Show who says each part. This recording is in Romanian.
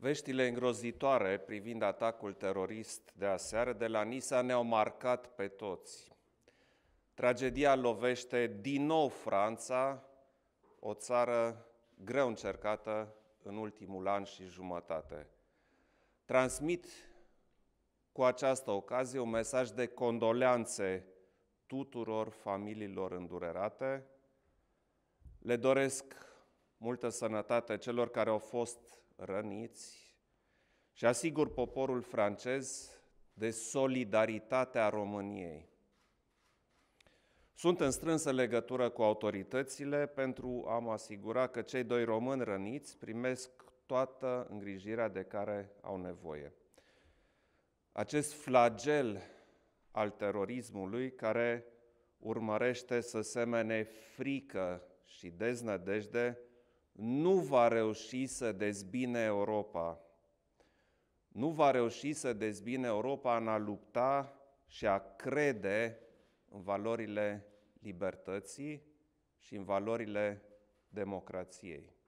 Speaker 1: Veștile îngrozitoare privind atacul terorist de aseară de la Nisa ne-au marcat pe toți. Tragedia lovește din nou Franța, o țară greu încercată în ultimul an și jumătate. Transmit cu această ocazie un mesaj de condoleanțe tuturor familiilor îndurerate. Le doresc multă sănătate celor care au fost răniți și asigur poporul francez de solidaritatea României. Sunt în strânsă legătură cu autoritățile pentru a mă asigura că cei doi români răniți primesc toată îngrijirea de care au nevoie. Acest flagel al terorismului care urmărește să semene frică și deznădejde nu va reuși să dezbine Europa. Nu va reuși să dezbine Europa în a lupta și a crede în valorile libertății și în valorile democrației.